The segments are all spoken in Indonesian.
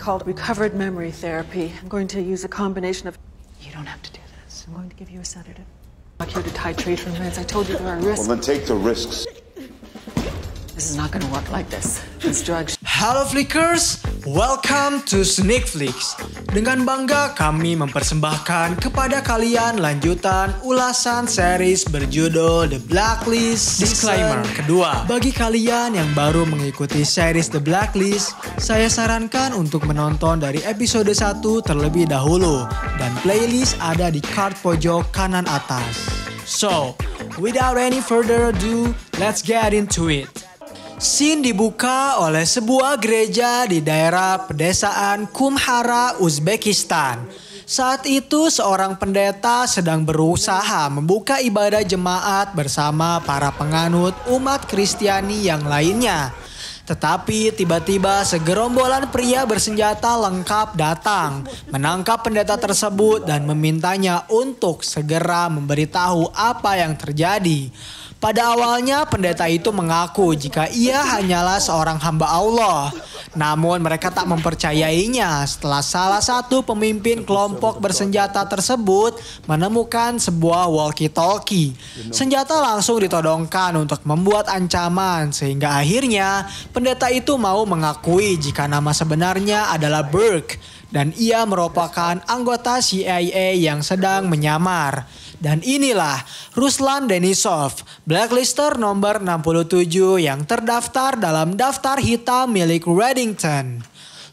called recovered memory therapy. I'm going to use a combination of. You don't have to do this. I'm going to give you a sedative. I'm not here to titrate for meds. I told you there are risks. Well, then take the risks. This is not going to work like this. This drug Halo Flickers, welcome to Sneak Flicks. Dengan bangga kami mempersembahkan kepada kalian lanjutan ulasan series berjudul The Blacklist Disclaimer kedua. Bagi kalian yang baru mengikuti series The Blacklist, saya sarankan untuk menonton dari episode 1 terlebih dahulu dan playlist ada di card pojok kanan atas. So, without any further ado, let's get into it. Sin dibuka oleh sebuah gereja di daerah pedesaan Kumhara, Uzbekistan. Saat itu seorang pendeta sedang berusaha membuka ibadah jemaat bersama para penganut umat Kristiani yang lainnya. Tetapi tiba-tiba segerombolan pria bersenjata lengkap datang, menangkap pendeta tersebut dan memintanya untuk segera memberitahu apa yang terjadi. Pada awalnya pendeta itu mengaku jika ia hanyalah seorang hamba Allah. Namun mereka tak mempercayainya setelah salah satu pemimpin kelompok bersenjata tersebut menemukan sebuah walkie-talkie. Senjata langsung ditodongkan untuk membuat ancaman sehingga akhirnya pendeta itu mau mengakui jika nama sebenarnya adalah Burke dan ia merupakan anggota CIA yang sedang menyamar. Dan inilah Ruslan Denisov, blacklister nomor 67 yang terdaftar dalam daftar hitam milik Reddington.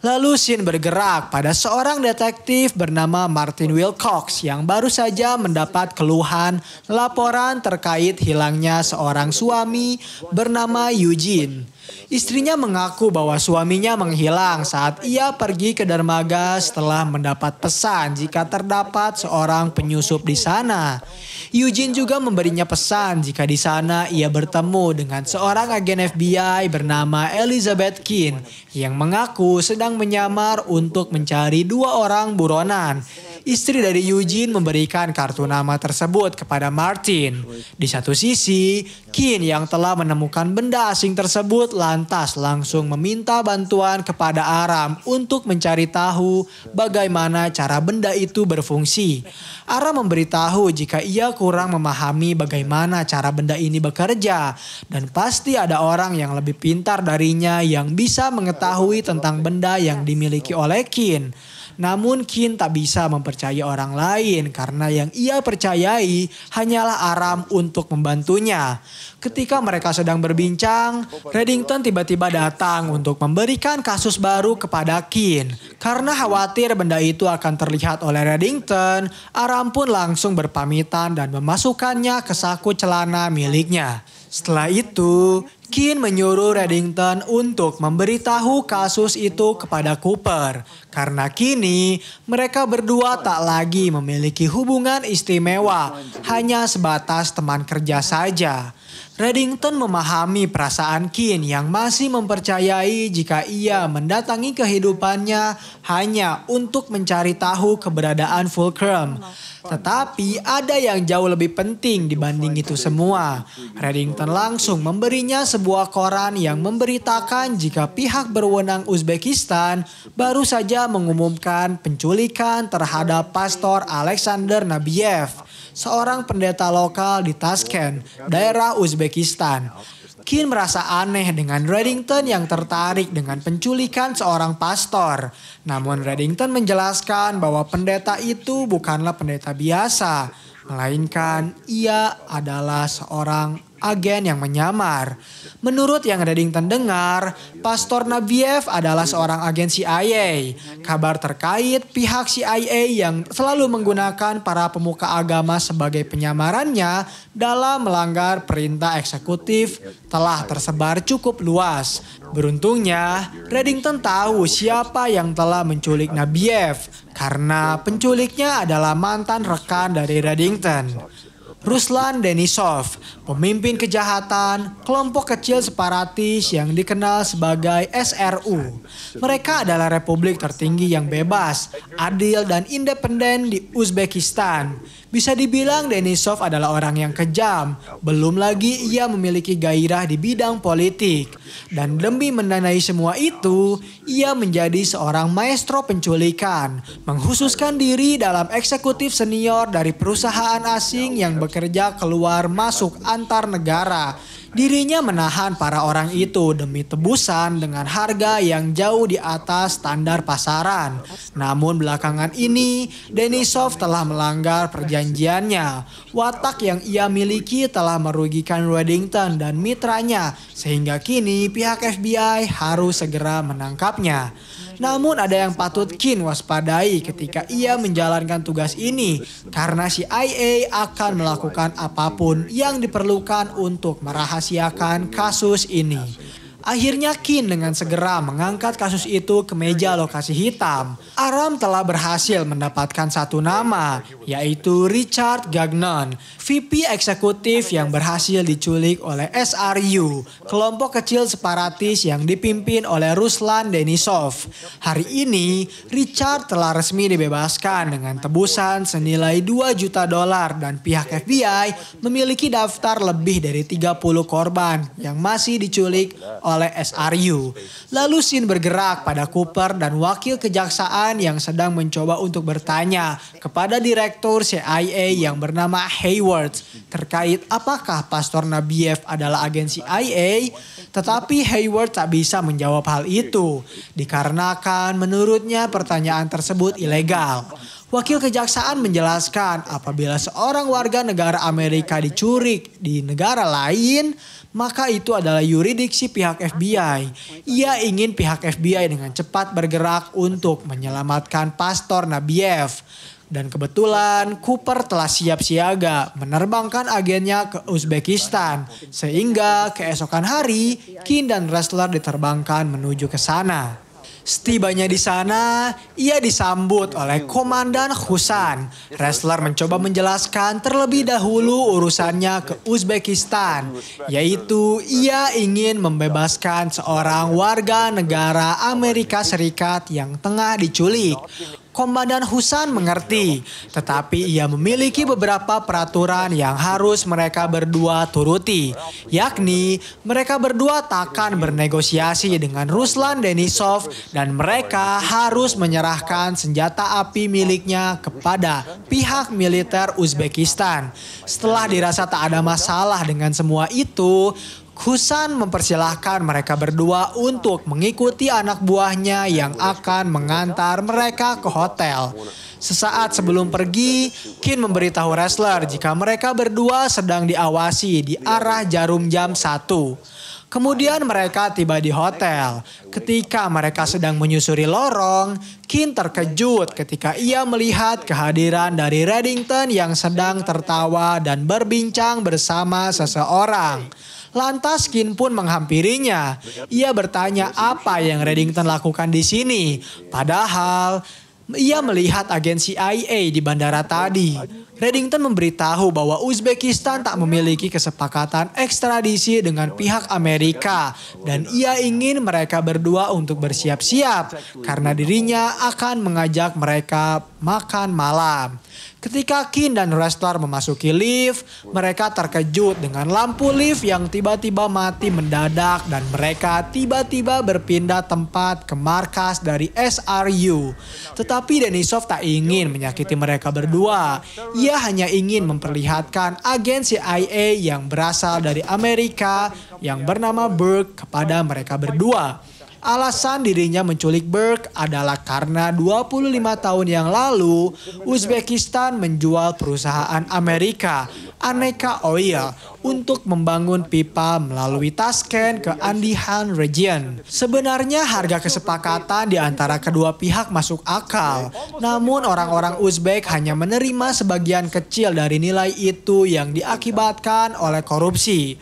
Lalu Shin bergerak pada seorang detektif bernama Martin Wilcox yang baru saja mendapat keluhan laporan terkait hilangnya seorang suami bernama Eugene. Istrinya mengaku bahwa suaminya menghilang saat ia pergi ke dermaga setelah mendapat pesan jika terdapat seorang penyusup di sana. Eugene juga memberinya pesan jika di sana ia bertemu dengan seorang agen FBI bernama Elizabeth Keane yang mengaku sedang menyamar untuk mencari dua orang buronan. Istri dari Eugene memberikan kartu nama tersebut kepada Martin. Di satu sisi, Keane yang telah menemukan benda asing tersebut lantas langsung meminta bantuan kepada Aram untuk mencari tahu bagaimana cara benda itu berfungsi. Aram memberitahu jika ia kurang memahami bagaimana cara benda ini bekerja dan pasti ada orang yang lebih pintar darinya yang bisa mengetahui tentang benda yang dimiliki oleh Kin namun Kin tak bisa mempercayai orang lain karena yang ia percayai hanyalah Aram untuk membantunya. Ketika mereka sedang berbincang, Reddington tiba-tiba datang untuk memberikan kasus baru kepada Kin. Karena khawatir benda itu akan terlihat oleh Reddington, Aram pun langsung berpamitan dan memasukkannya ke saku celana miliknya. Setelah itu, Kin menyuruh Reddington untuk memberitahu kasus itu kepada Cooper karena kini mereka berdua tak lagi memiliki hubungan istimewa, hanya sebatas teman kerja saja. Reddington memahami perasaan Kin yang masih mempercayai jika ia mendatangi kehidupannya hanya untuk mencari tahu keberadaan Fulcrum. Tetapi ada yang jauh lebih penting dibanding itu semua. Reddington langsung memberinya sebuah koran yang memberitakan jika pihak berwenang Uzbekistan baru saja mengumumkan penculikan terhadap Pastor Alexander Nabiev, seorang pendeta lokal di Tashkent, daerah Uzbekistan. Kin merasa aneh dengan Reddington yang tertarik dengan penculikan seorang pastor. Namun Reddington menjelaskan bahwa pendeta itu bukanlah pendeta biasa, melainkan ia adalah seorang agen yang menyamar. Menurut yang Reddington dengar, Pastor Nabiev adalah seorang agen CIA. Kabar terkait pihak CIA yang selalu menggunakan para pemuka agama sebagai penyamarannya dalam melanggar perintah eksekutif telah tersebar cukup luas. Beruntungnya, Reddington tahu siapa yang telah menculik Nabiev karena penculiknya adalah mantan rekan dari Reddington. Ruslan Denisov, pemimpin kejahatan kelompok kecil separatis yang dikenal sebagai SRU. Mereka adalah republik tertinggi yang bebas, adil, dan independen di Uzbekistan. Bisa dibilang Denisov adalah orang yang kejam, belum lagi ia memiliki gairah di bidang politik. Dan demi mendanai semua itu, ia menjadi seorang maestro penculikan, menghususkan diri dalam eksekutif senior dari perusahaan asing yang bekerja keluar masuk antar negara Dirinya menahan para orang itu demi tebusan dengan harga yang jauh di atas standar pasaran. Namun belakangan ini, Denisov telah melanggar perjanjiannya. Watak yang ia miliki telah merugikan Reddington dan mitranya, sehingga kini pihak FBI harus segera menangkapnya. Namun ada yang patut Kin waspadai ketika ia menjalankan tugas ini karena CIA akan melakukan apapun yang diperlukan untuk merahasiakan kasus ini akhirnya Kin dengan segera mengangkat kasus itu ke meja lokasi hitam. Aram telah berhasil mendapatkan satu nama, yaitu Richard Gagnon, VP eksekutif yang berhasil diculik oleh SRU, kelompok kecil separatis yang dipimpin oleh Ruslan Denisov. Hari ini, Richard telah resmi dibebaskan dengan tebusan senilai 2 juta dolar dan pihak FBI memiliki daftar lebih dari 30 korban yang masih diculik oleh oleh SRU. Lalu Sin bergerak pada Cooper dan wakil kejaksaan yang sedang mencoba untuk bertanya kepada direktur CIA yang bernama Hayward terkait apakah Pastor Nabiev adalah agen CIA. Tetapi Hayward tak bisa menjawab hal itu dikarenakan menurutnya pertanyaan tersebut ilegal. Wakil Kejaksaan menjelaskan apabila seorang warga negara Amerika dicurik di negara lain, maka itu adalah yuridiksi pihak FBI. Ia ingin pihak FBI dengan cepat bergerak untuk menyelamatkan Pastor Nabiev. Dan kebetulan Cooper telah siap siaga menerbangkan agennya ke Uzbekistan. Sehingga keesokan hari, Kin dan Wrestler diterbangkan menuju ke sana. Setibanya di sana, ia disambut oleh Komandan Husan. Wrestler mencoba menjelaskan terlebih dahulu urusannya ke Uzbekistan, yaitu ia ingin membebaskan seorang warga negara Amerika Serikat yang tengah diculik. Komandan Husan mengerti, tetapi ia memiliki beberapa peraturan yang harus mereka berdua turuti, yakni mereka berdua takkan bernegosiasi dengan Ruslan Denisov dan mereka harus menyerahkan senjata api miliknya kepada pihak militer Uzbekistan. Setelah dirasa tak ada masalah dengan semua itu, Husan mempersilahkan mereka berdua untuk mengikuti anak buahnya yang akan mengantar mereka ke hotel. Sesaat sebelum pergi, Kin memberitahu wrestler jika mereka berdua sedang diawasi di arah jarum jam 1. Kemudian mereka tiba di hotel. Ketika mereka sedang menyusuri lorong, Kin terkejut ketika ia melihat kehadiran dari Reddington yang sedang tertawa dan berbincang bersama seseorang. Lantas Kin pun menghampirinya. Ia bertanya apa yang Reddington lakukan di sini. Padahal ia melihat agensi I.A di bandara tadi. Reddington memberitahu bahwa Uzbekistan tak memiliki kesepakatan ekstradisi dengan pihak Amerika dan ia ingin mereka berdua untuk bersiap-siap karena dirinya akan mengajak mereka makan malam. Ketika Kin dan Restor memasuki lift, mereka terkejut dengan lampu lift yang tiba-tiba mati mendadak dan mereka tiba-tiba berpindah tempat ke markas dari SRU. Tetapi Denisov tak ingin menyakiti mereka berdua. Ia ia hanya ingin memperlihatkan agen CIA yang berasal dari Amerika yang bernama Burke kepada mereka berdua. Alasan dirinya menculik Burke adalah karena 25 tahun yang lalu, Uzbekistan menjual perusahaan Amerika, Aneka Oil, untuk membangun pipa melalui Tasken ke Andihan Region. Sebenarnya harga kesepakatan di antara kedua pihak masuk akal, namun orang-orang Uzbek hanya menerima sebagian kecil dari nilai itu yang diakibatkan oleh korupsi.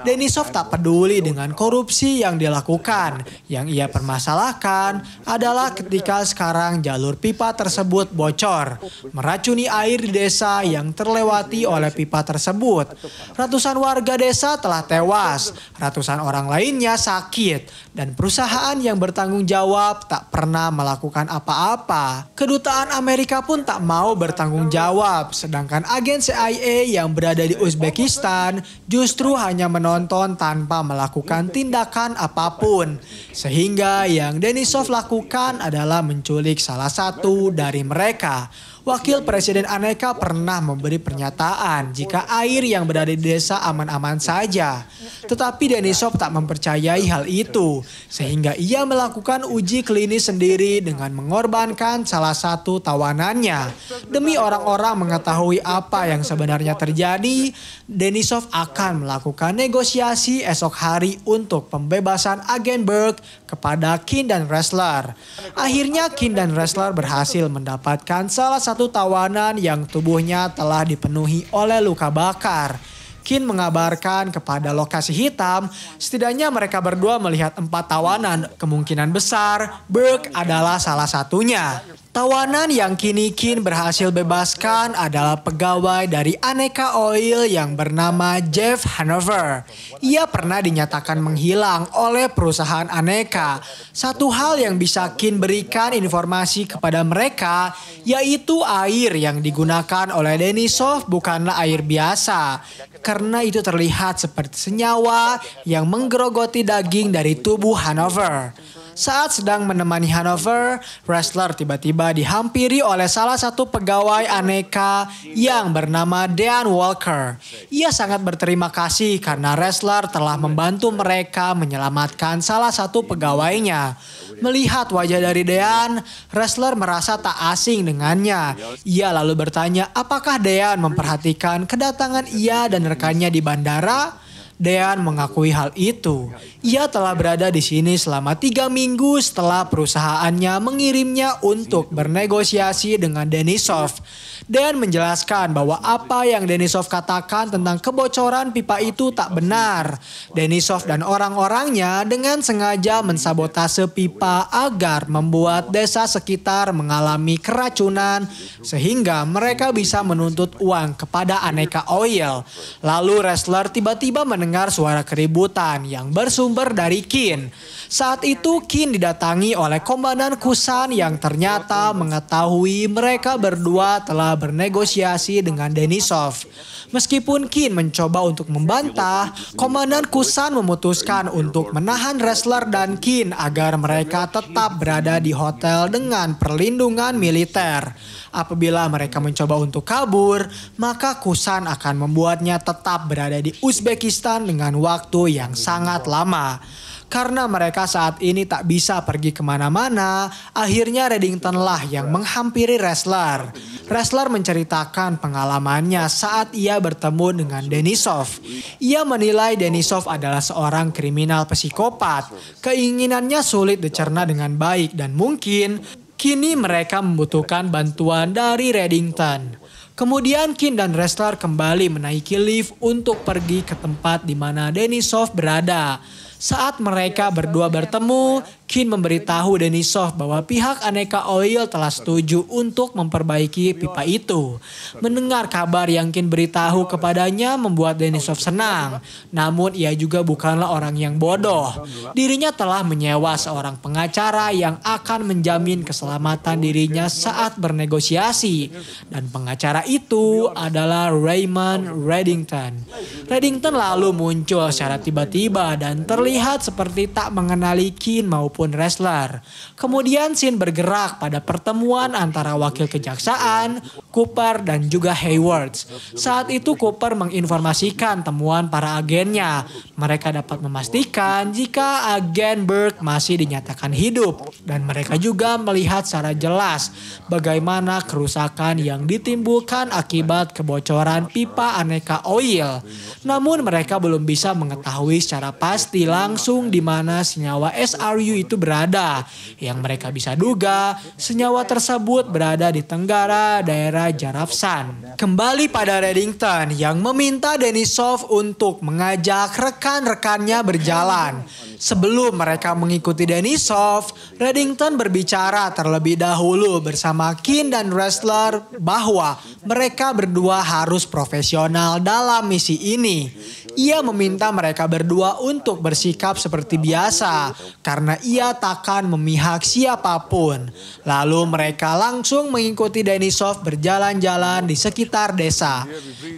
Denisov tak peduli dengan korupsi yang dilakukan. Yang ia permasalahkan adalah ketika sekarang jalur pipa tersebut bocor, meracuni air di desa yang terlewati oleh pipa tersebut. Ratusan ratusan warga desa telah tewas, ratusan orang lainnya sakit, dan perusahaan yang bertanggung jawab tak pernah melakukan apa-apa. Kedutaan Amerika pun tak mau bertanggung jawab, sedangkan agen CIA yang berada di Uzbekistan justru hanya menonton tanpa melakukan tindakan apapun. Sehingga yang Denisov lakukan adalah menculik salah satu dari mereka. Wakil Presiden Aneka pernah memberi pernyataan jika air yang berada di desa aman-aman saja. Tetapi Denisov tak mempercayai hal itu, sehingga ia melakukan uji klinis sendiri dengan mengorbankan salah satu tawanannya. Demi orang-orang mengetahui apa yang sebenarnya terjadi, Denisov akan melakukan negosiasi esok hari untuk pembebasan agen Berg kepada Kin dan Wrestler. Akhirnya Kin dan Wrestler berhasil mendapatkan salah satu satu tawanan yang tubuhnya telah dipenuhi oleh luka bakar. Kin mengabarkan kepada lokasi hitam, setidaknya mereka berdua melihat empat tawanan. Kemungkinan besar, Burke adalah salah satunya. Tawanan yang kini Kin berhasil bebaskan adalah pegawai dari Aneka Oil yang bernama Jeff Hanover. Ia pernah dinyatakan menghilang oleh perusahaan Aneka. Satu hal yang bisa Kin berikan informasi kepada mereka yaitu air yang digunakan oleh Denisov bukanlah air biasa. Karena itu terlihat seperti senyawa yang menggerogoti daging dari tubuh Hanover. Saat sedang menemani Hanover, wrestler tiba-tiba dihampiri oleh salah satu pegawai aneka yang bernama Dean Walker. Ia sangat berterima kasih karena wrestler telah membantu mereka menyelamatkan salah satu pegawainya. Melihat wajah dari Dean, wrestler merasa tak asing dengannya. Ia lalu bertanya apakah Dean memperhatikan kedatangan ia dan rekannya di bandara. Dean mengakui hal itu. Ia telah berada di sini selama tiga minggu setelah perusahaannya mengirimnya untuk bernegosiasi dengan Denisov. Dan menjelaskan bahwa apa yang Denisov katakan tentang kebocoran pipa itu tak benar. Denisov dan orang-orangnya dengan sengaja mensabotase pipa agar membuat desa sekitar mengalami keracunan sehingga mereka bisa menuntut uang kepada aneka oil. Lalu wrestler tiba-tiba mendengar suara keributan yang bersumber bersumber dari Kin. Saat itu Kin didatangi oleh komandan Kusan yang ternyata mengetahui mereka berdua telah bernegosiasi dengan Denisov. Meskipun Kin mencoba untuk membantah, komandan Kusan memutuskan untuk menahan wrestler dan Kin agar mereka tetap berada di hotel dengan perlindungan militer. Apabila mereka mencoba untuk kabur, maka Kusan akan membuatnya tetap berada di Uzbekistan dengan waktu yang sangat lama. Karena mereka saat ini tak bisa pergi kemana-mana, akhirnya Reddington lah yang menghampiri wrestler. Wrestler menceritakan pengalamannya saat ia bertemu dengan Denisov. Ia menilai Denisov adalah seorang kriminal psikopat. Keinginannya sulit dicerna dengan baik dan mungkin kini mereka membutuhkan bantuan dari Reddington. Kemudian Kin dan wrestler kembali menaiki lift untuk pergi ke tempat di mana Denisov berada. Saat mereka berdua bertemu, Kin memberitahu Denisov bahwa pihak Aneka Oil telah setuju untuk memperbaiki pipa itu. Mendengar kabar yang Kin beritahu kepadanya membuat Denisov senang. Namun ia juga bukanlah orang yang bodoh. Dirinya telah menyewa seorang pengacara yang akan menjamin keselamatan dirinya saat bernegosiasi. Dan pengacara itu adalah Raymond Reddington. Reddington lalu muncul secara tiba-tiba dan terlihat seperti tak mengenali Kin maupun maupun wrestler. Kemudian Sin bergerak pada pertemuan antara wakil kejaksaan, Cooper, dan juga Hayward. Saat itu Cooper menginformasikan temuan para agennya. Mereka dapat memastikan jika agen Burke masih dinyatakan hidup. Dan mereka juga melihat secara jelas bagaimana kerusakan yang ditimbulkan akibat kebocoran pipa aneka oil. Namun mereka belum bisa mengetahui secara pasti langsung di mana senyawa SRU itu itu berada. Yang mereka bisa duga, senyawa tersebut berada di tenggara daerah Jarafsan. Kembali pada Reddington yang meminta Denisov untuk mengajak rekan-rekannya berjalan. Sebelum mereka mengikuti Denisov, Reddington berbicara terlebih dahulu bersama Kin dan wrestler bahwa mereka berdua harus profesional dalam misi ini. Ia meminta mereka berdua untuk bersikap seperti biasa karena ia takkan memihak siapapun. Lalu mereka langsung mengikuti Denisov berjalan-jalan di sekitar desa.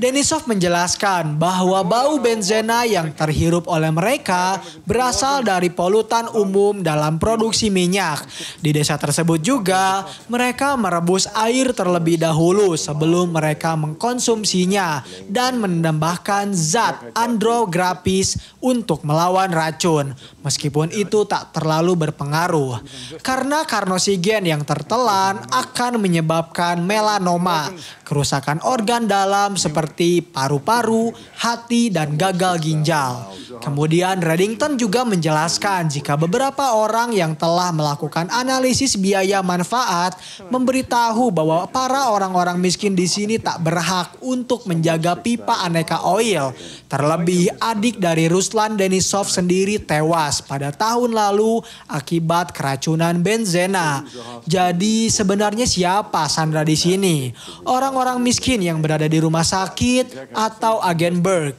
Denisov menjelaskan bahwa bau benzena yang terhirup oleh mereka berasal dari polutan umum dalam produksi minyak. Di desa tersebut juga mereka merebus air terlebih dahulu sebelum mereka mengkonsumsinya dan menambahkan zat andrografis untuk melawan racun. Meskipun itu tak terlalu berpengaruh. Karena karnosigen yang tertelan akan menyebabkan melanoma, kerusakan organ dalam seperti paru-paru, hati, dan gagal ginjal. Kemudian Reddington juga menjelaskan jika beberapa orang yang telah melakukan analisis biaya manfaat memberitahu bahwa para orang-orang miskin di sini tak berhak untuk menjaga pipa aneka oil, terlebih Terlebih adik dari Ruslan Denisov sendiri tewas pada tahun lalu akibat keracunan benzena. Jadi sebenarnya siapa Sandra di sini? Orang-orang miskin yang berada di rumah sakit atau agen Berg?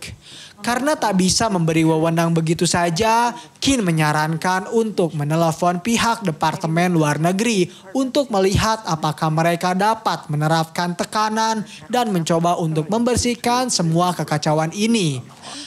karena tak bisa memberi wewenang begitu saja, Kin menyarankan untuk menelpon pihak Departemen Luar Negeri untuk melihat apakah mereka dapat menerapkan tekanan dan mencoba untuk membersihkan semua kekacauan ini.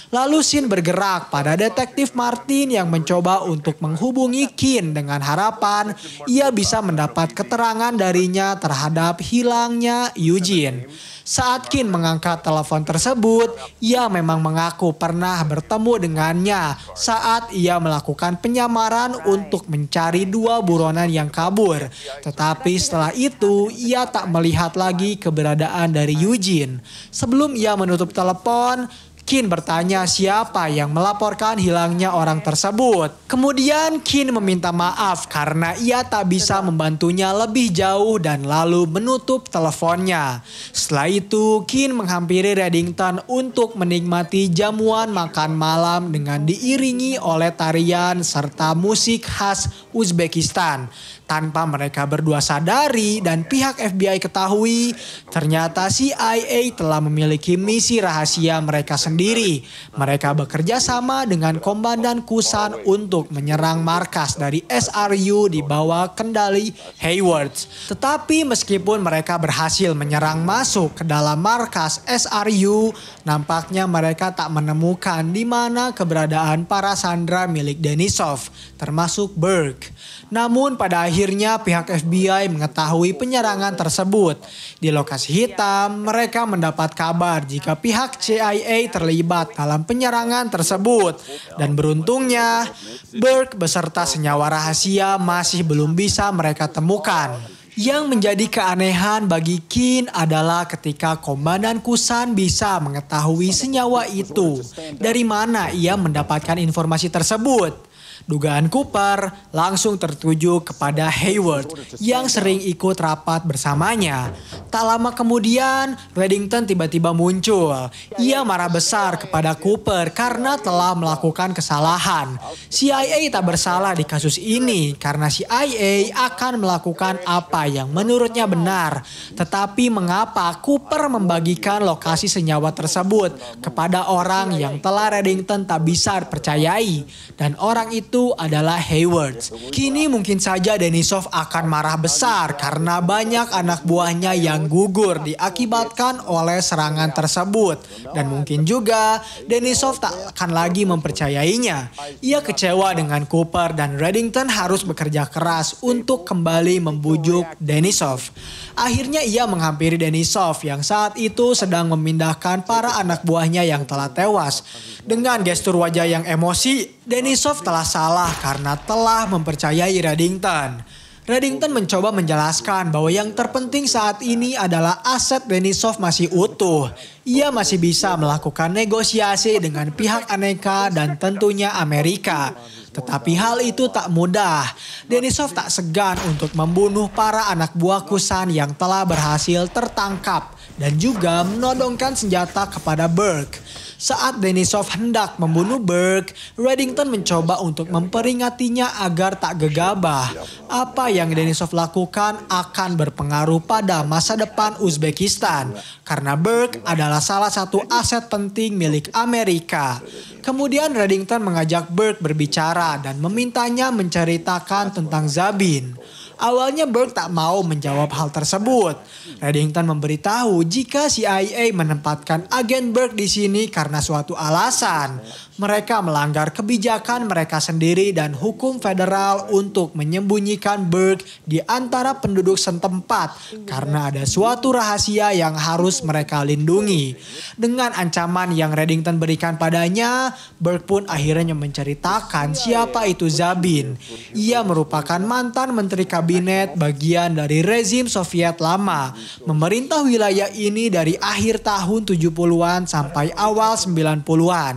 Lalu Sin bergerak pada detektif Martin yang mencoba untuk menghubungi Kin dengan harapan ia bisa mendapat keterangan darinya terhadap hilangnya Eugene. Saat Kin mengangkat telepon tersebut, ia memang mengaku pernah bertemu dengannya saat ia melakukan penyamaran untuk mencari dua buronan yang kabur. Tetapi setelah itu, ia tak melihat lagi keberadaan dari Eugene. Sebelum ia menutup telepon, Kin bertanya siapa yang melaporkan hilangnya orang tersebut. Kemudian Kin meminta maaf karena ia tak bisa membantunya lebih jauh dan lalu menutup teleponnya. Setelah itu, Kin menghampiri Reddington untuk menikmati jamuan makan malam dengan diiringi oleh tarian serta musik khas Uzbekistan tanpa mereka berdua sadari dan pihak FBI ketahui, ternyata CIA telah memiliki misi rahasia mereka sendiri. Mereka bekerja sama dengan Komandan Kusan untuk menyerang markas dari SRU di bawah kendali Hayward. Tetapi meskipun mereka berhasil menyerang masuk ke dalam markas SRU, nampaknya mereka tak menemukan di mana keberadaan para sandera milik Denisov, termasuk Burke. Namun pada akhirnya Akhirnya pihak FBI mengetahui penyerangan tersebut. Di lokasi hitam, mereka mendapat kabar jika pihak CIA terlibat dalam penyerangan tersebut. Dan beruntungnya, Burke beserta senyawa rahasia masih belum bisa mereka temukan. Yang menjadi keanehan bagi Kin adalah ketika Komandan Kusan bisa mengetahui senyawa itu. Dari mana ia mendapatkan informasi tersebut? Dugaan Cooper langsung tertuju kepada Hayward yang sering ikut rapat bersamanya. Tak lama kemudian, Reddington tiba-tiba muncul. Ia marah besar kepada Cooper karena telah melakukan kesalahan. CIA tak bersalah di kasus ini karena CIA akan melakukan apa yang menurutnya benar. Tetapi mengapa Cooper membagikan lokasi senyawa tersebut kepada orang yang telah Reddington tak bisa percayai dan orang itu itu adalah Hayward. Kini mungkin saja Denisov akan marah besar karena banyak anak buahnya yang gugur diakibatkan oleh serangan tersebut. Dan mungkin juga Denisov tak akan lagi mempercayainya. Ia kecewa dengan Cooper dan Reddington harus bekerja keras untuk kembali membujuk Denisov. Akhirnya ia menghampiri Denisov yang saat itu sedang memindahkan para anak buahnya yang telah tewas. Dengan gestur wajah yang emosi, Denisov telah salah karena telah mempercayai Reddington. Reddington mencoba menjelaskan bahwa yang terpenting saat ini adalah aset Denisov masih utuh. Ia masih bisa melakukan negosiasi dengan pihak aneka dan tentunya Amerika. Tetapi hal itu tak mudah. Denisov tak segan untuk membunuh para anak buah Kusan yang telah berhasil tertangkap dan juga menodongkan senjata kepada Burke. Saat Denisov hendak membunuh Burke, Reddington mencoba untuk memperingatinya agar tak gegabah. Apa yang Denisov lakukan akan berpengaruh pada masa depan Uzbekistan, karena Burke adalah salah satu aset penting milik Amerika. Kemudian Reddington mengajak Burke berbicara dan memintanya menceritakan tentang Zabin. Awalnya Burke tak mau menjawab hal tersebut. Reddington memberitahu jika CIA menempatkan agen Burke di sini karena suatu alasan mereka melanggar kebijakan mereka sendiri dan hukum federal untuk menyembunyikan Burke di antara penduduk setempat karena ada suatu rahasia yang harus mereka lindungi. Dengan ancaman yang Reddington berikan padanya, Burke pun akhirnya menceritakan siapa itu Zabin. Ia merupakan mantan menteri kabinet bagian dari rezim Soviet lama, memerintah wilayah ini dari akhir tahun 70-an sampai awal 90-an.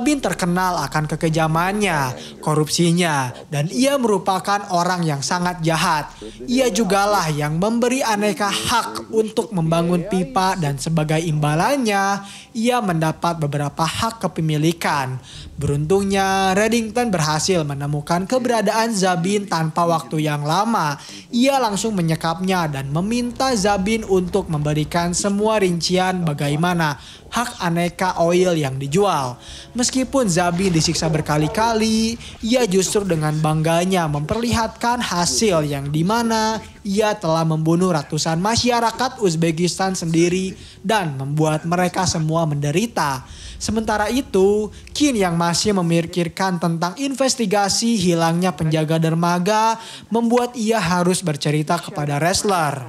Bin terkenal akan kekejamannya, korupsinya, dan ia merupakan orang yang sangat jahat. Ia jugalah yang memberi aneka hak untuk membangun pipa dan sebagai imbalannya, ia mendapat beberapa hak kepemilikan. Beruntungnya, Reddington berhasil menemukan keberadaan Zabin tanpa waktu yang lama. Ia langsung menyekapnya dan meminta Zabin untuk memberikan semua rincian bagaimana hak aneka oil yang dijual. Meskipun Zabi disiksa berkali-kali, ia justru dengan bangganya memperlihatkan hasil yang dimana ia telah membunuh ratusan masyarakat Uzbekistan sendiri dan membuat mereka semua menderita. Sementara itu, Kin yang masih memikirkan tentang investigasi hilangnya penjaga dermaga membuat ia harus bercerita kepada wrestler.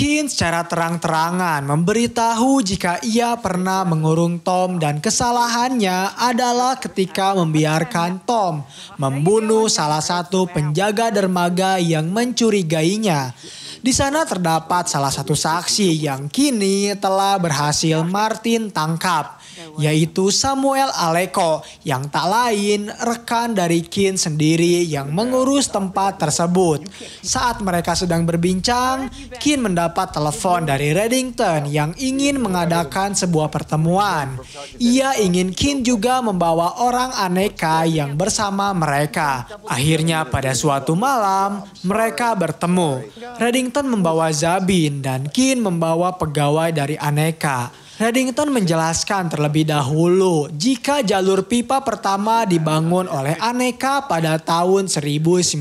Kin secara terang-terangan memberitahu jika ia pernah mengurung Tom dan kesalahannya adalah ketika membiarkan Tom membunuh salah satu penjaga dermaga yang mencurigainya. Di sana terdapat salah satu saksi yang kini telah berhasil Martin tangkap yaitu Samuel Aleko yang tak lain rekan dari Kin sendiri yang mengurus tempat tersebut. Saat mereka sedang berbincang, Kin mendapat telepon dari Reddington yang ingin mengadakan sebuah pertemuan. Ia ingin Kin juga membawa orang aneka yang bersama mereka. Akhirnya pada suatu malam, mereka bertemu. Reddington membawa Zabin dan Kin membawa pegawai dari aneka. Reddington menjelaskan terlebih dahulu jika jalur pipa pertama dibangun oleh Aneka pada tahun 1988,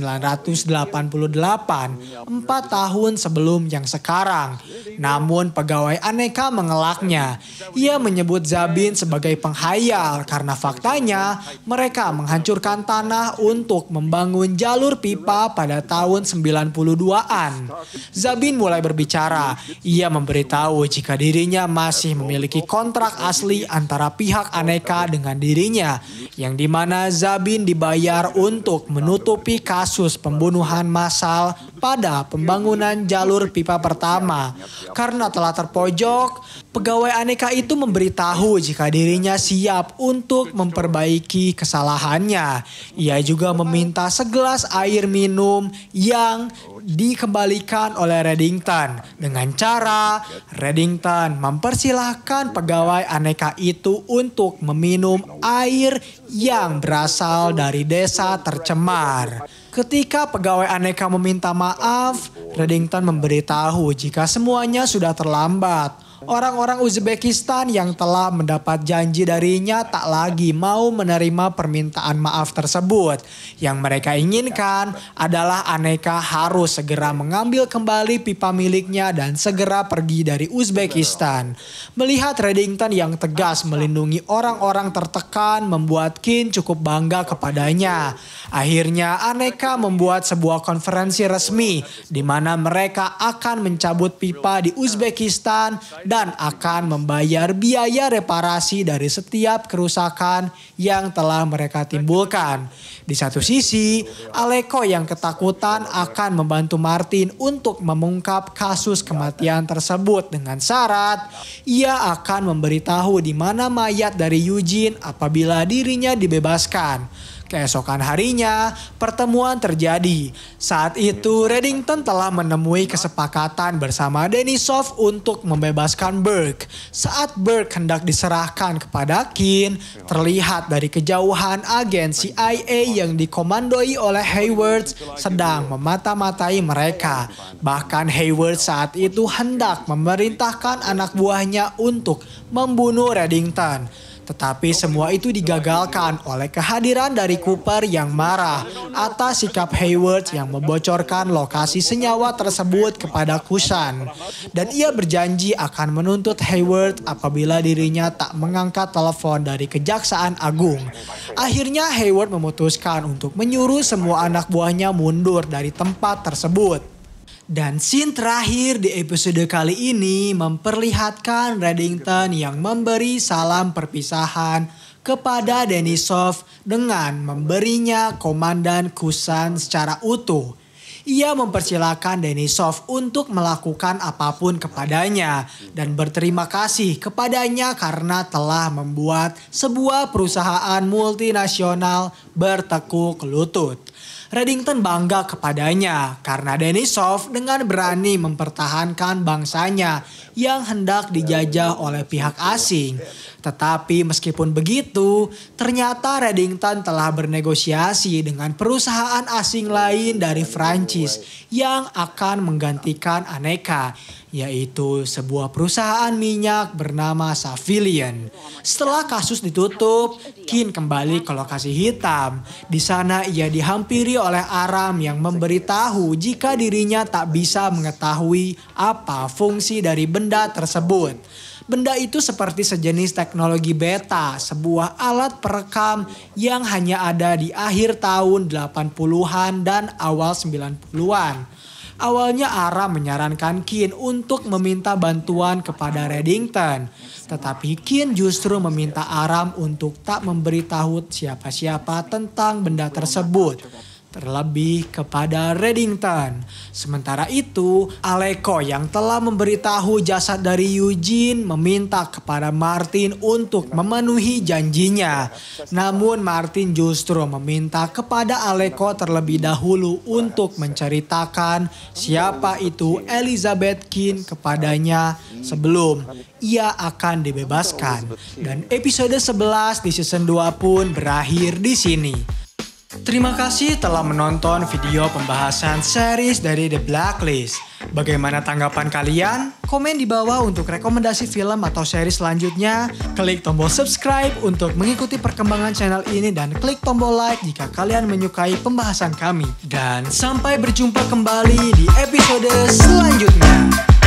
empat tahun sebelum yang sekarang. Namun pegawai Aneka mengelaknya. Ia menyebut Zabin sebagai penghayal karena faktanya mereka menghancurkan tanah untuk membangun jalur pipa pada tahun 92-an. Zabin mulai berbicara. Ia memberitahu jika dirinya masih memiliki kontrak asli antara pihak Aneka dengan dirinya, yang dimana Zabin dibayar untuk menutupi kasus pembunuhan massal pada pembangunan jalur pipa pertama. Karena telah terpojok, Pegawai aneka itu memberitahu jika dirinya siap untuk memperbaiki kesalahannya. Ia juga meminta segelas air minum yang dikembalikan oleh Reddington. Dengan cara Reddington mempersilahkan pegawai aneka itu untuk meminum air yang berasal dari desa tercemar. Ketika pegawai aneka meminta maaf, Reddington memberitahu jika semuanya sudah terlambat Orang-orang Uzbekistan yang telah mendapat janji darinya tak lagi mau menerima permintaan maaf tersebut. Yang mereka inginkan adalah Aneka harus segera mengambil kembali pipa miliknya dan segera pergi dari Uzbekistan. Melihat Reddington yang tegas melindungi orang-orang tertekan membuat Kin cukup bangga kepadanya. Akhirnya Aneka membuat sebuah konferensi resmi di mana mereka akan mencabut pipa di Uzbekistan dan akan membayar biaya reparasi dari setiap kerusakan yang telah mereka timbulkan. Di satu sisi, Aleko yang ketakutan akan membantu Martin untuk mengungkap kasus kematian tersebut dengan syarat ia akan memberitahu di mana mayat dari Eugene apabila dirinya dibebaskan. Keesokan harinya, pertemuan terjadi. Saat itu, Reddington telah menemui kesepakatan bersama Denisov untuk membebaskan Burke. Saat Burke hendak diserahkan kepada Kin, terlihat dari kejauhan agen CIA yang dikomandoi oleh Hayward sedang memata-matai mereka. Bahkan Hayward saat itu hendak memerintahkan anak buahnya untuk membunuh Reddington. Tetapi semua itu digagalkan oleh kehadiran dari Cooper yang marah atas sikap Hayward yang membocorkan lokasi senyawa tersebut kepada Kusan. Dan ia berjanji akan menuntut Hayward apabila dirinya tak mengangkat telepon dari Kejaksaan Agung. Akhirnya Hayward memutuskan untuk menyuruh semua anak buahnya mundur dari tempat tersebut. Dan scene terakhir di episode kali ini memperlihatkan Reddington yang memberi salam perpisahan kepada Denisov dengan memberinya komandan Kusan secara utuh. Ia mempersilahkan Denisov untuk melakukan apapun kepadanya dan berterima kasih kepadanya karena telah membuat sebuah perusahaan multinasional bertekuk lutut. Reddington bangga kepadanya karena Denisov dengan berani mempertahankan bangsanya yang hendak dijajah oleh pihak asing. Tetapi meskipun begitu, ternyata Reddington telah bernegosiasi dengan perusahaan asing lain dari Francis yang akan menggantikan Aneka, yaitu sebuah perusahaan minyak bernama Savilian. Setelah kasus ditutup, Kin kembali ke lokasi hitam. Di sana ia dihampiri oleh Aram yang memberitahu jika dirinya tak bisa mengetahui apa fungsi dari benda benda tersebut. Benda itu seperti sejenis teknologi beta, sebuah alat perekam yang hanya ada di akhir tahun 80-an dan awal 90-an. Awalnya Ara menyarankan Kin untuk meminta bantuan kepada Reddington. Tetapi Kin justru meminta Aram untuk tak memberitahu siapa-siapa tentang benda tersebut terlebih kepada Reddington. Sementara itu, Aleko yang telah memberitahu jasad dari Eugene meminta kepada Martin untuk memenuhi janjinya. Namun Martin justru meminta kepada Aleko terlebih dahulu untuk menceritakan siapa itu Elizabeth Kin kepadanya sebelum ia akan dibebaskan. Dan episode 11 di season 2 pun berakhir di sini. Terima kasih telah menonton video pembahasan series dari The Blacklist. Bagaimana tanggapan kalian? Komen di bawah untuk rekomendasi film atau series selanjutnya. Klik tombol subscribe untuk mengikuti perkembangan channel ini dan klik tombol like jika kalian menyukai pembahasan kami. Dan sampai berjumpa kembali di episode selanjutnya.